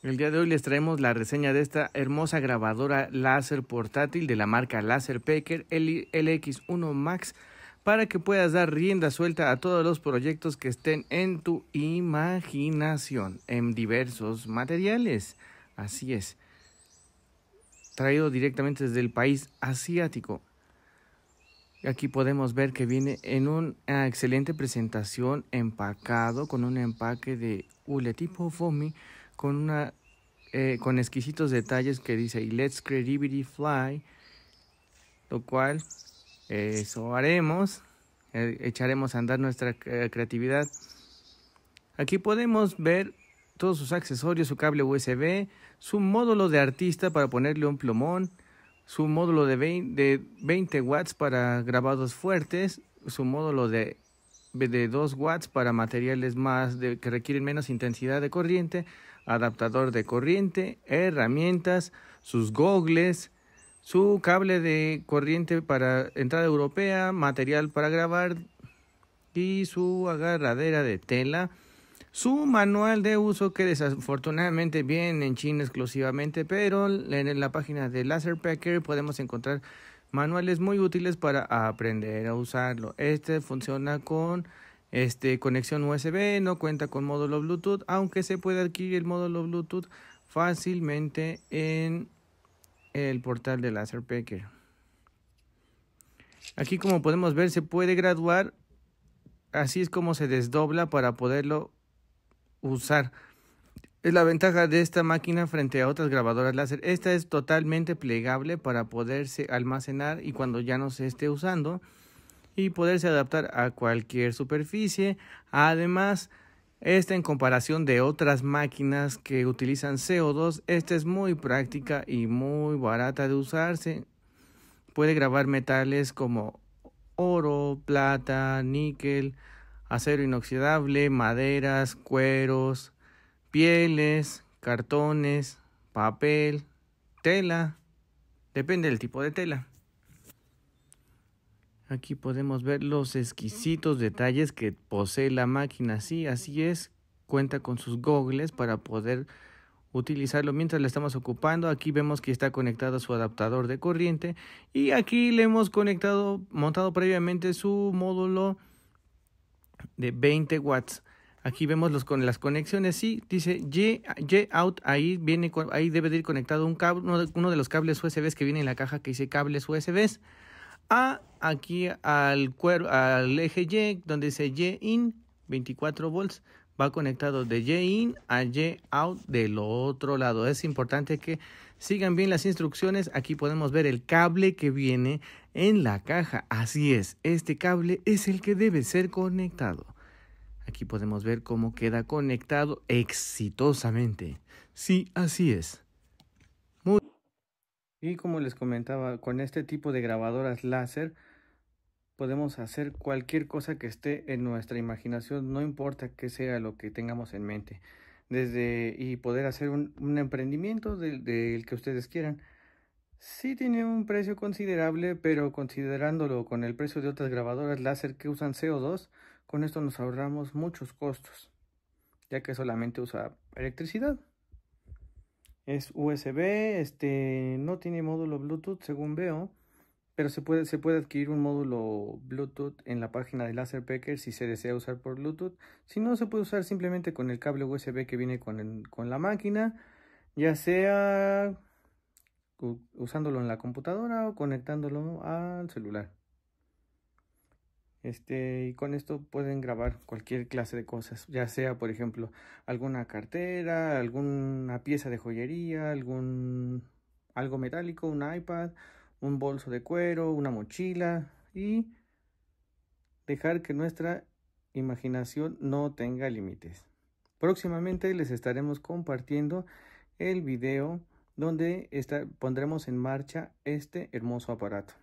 El día de hoy les traemos la reseña de esta hermosa grabadora láser portátil de la marca Láser Packer LX1 Max para que puedas dar rienda suelta a todos los proyectos que estén en tu imaginación en diversos materiales. Así es. Traído directamente desde el país asiático. Aquí podemos ver que viene en una excelente presentación empacado con un empaque de hule tipo foamy con, una, eh, con exquisitos detalles que dice Let's Creativity Fly, lo cual eso haremos, eh, echaremos a andar nuestra eh, creatividad. Aquí podemos ver todos sus accesorios, su cable USB, su módulo de artista para ponerle un plumón, su módulo de 20, de 20 watts para grabados fuertes, su módulo de de 2 watts para materiales más que requieren menos intensidad de corriente, adaptador de corriente, herramientas, sus gogles, su cable de corriente para entrada europea, material para grabar y su agarradera de tela. Su manual de uso que desafortunadamente viene en China exclusivamente, pero en la página de Laser Packer podemos encontrar manuales muy útiles para aprender a usarlo. Este funciona con este, conexión USB, no cuenta con módulo Bluetooth, aunque se puede adquirir el módulo Bluetooth fácilmente en el portal de Laser Packer. Aquí como podemos ver se puede graduar, así es como se desdobla para poderlo usar. Es la ventaja de esta máquina frente a otras grabadoras láser. Esta es totalmente plegable para poderse almacenar y cuando ya no se esté usando, y poderse adaptar a cualquier superficie. Además, esta en comparación de otras máquinas que utilizan CO2, esta es muy práctica y muy barata de usarse. Puede grabar metales como oro, plata, níquel, acero inoxidable, maderas, cueros, pieles, cartones, papel, tela. Depende del tipo de tela. Aquí podemos ver los exquisitos detalles que posee la máquina. Sí, así es. Cuenta con sus gogles para poder utilizarlo mientras la estamos ocupando. Aquí vemos que está conectado a su adaptador de corriente. Y aquí le hemos conectado, montado previamente su módulo de 20 watts. Aquí vemos los, con las conexiones. Sí, dice j out. Ahí, viene, ahí debe de ir conectado un cable, uno de los cables USB que viene en la caja que dice cables USB. A aquí al, al eje Y, donde dice Y in, 24 volts, va conectado de Y in a Y out del otro lado. Es importante que sigan bien las instrucciones. Aquí podemos ver el cable que viene en la caja. Así es, este cable es el que debe ser conectado. Aquí podemos ver cómo queda conectado exitosamente. Sí, así es. Y como les comentaba, con este tipo de grabadoras láser podemos hacer cualquier cosa que esté en nuestra imaginación, no importa qué sea lo que tengamos en mente. Desde y poder hacer un, emprendimiento del que ustedes quieran. Sí tiene un precio considerable, pero considerándolo con el precio de otras grabadoras láser que usan CO2, con esto nos ahorramos muchos costos, ya que solamente usa electricidad es USB, este no tiene módulo Bluetooth según veo, pero se puede, se puede adquirir un módulo Bluetooth en la página de LaserPacker si se desea usar por Bluetooth. Si no, se puede usar simplemente con el cable USB que viene con, con la máquina, ya sea usándolo en la computadora o conectándolo al celular. Este, y con esto pueden grabar cualquier clase de cosas, ya sea, por ejemplo, alguna cartera, alguna pieza de joyería, algún algo metálico, un iPad, un bolso de cuero, una mochila y dejar que nuestra imaginación no tenga límites. Próximamente les estaremos compartiendo el video donde pondremos en marcha este hermoso aparato.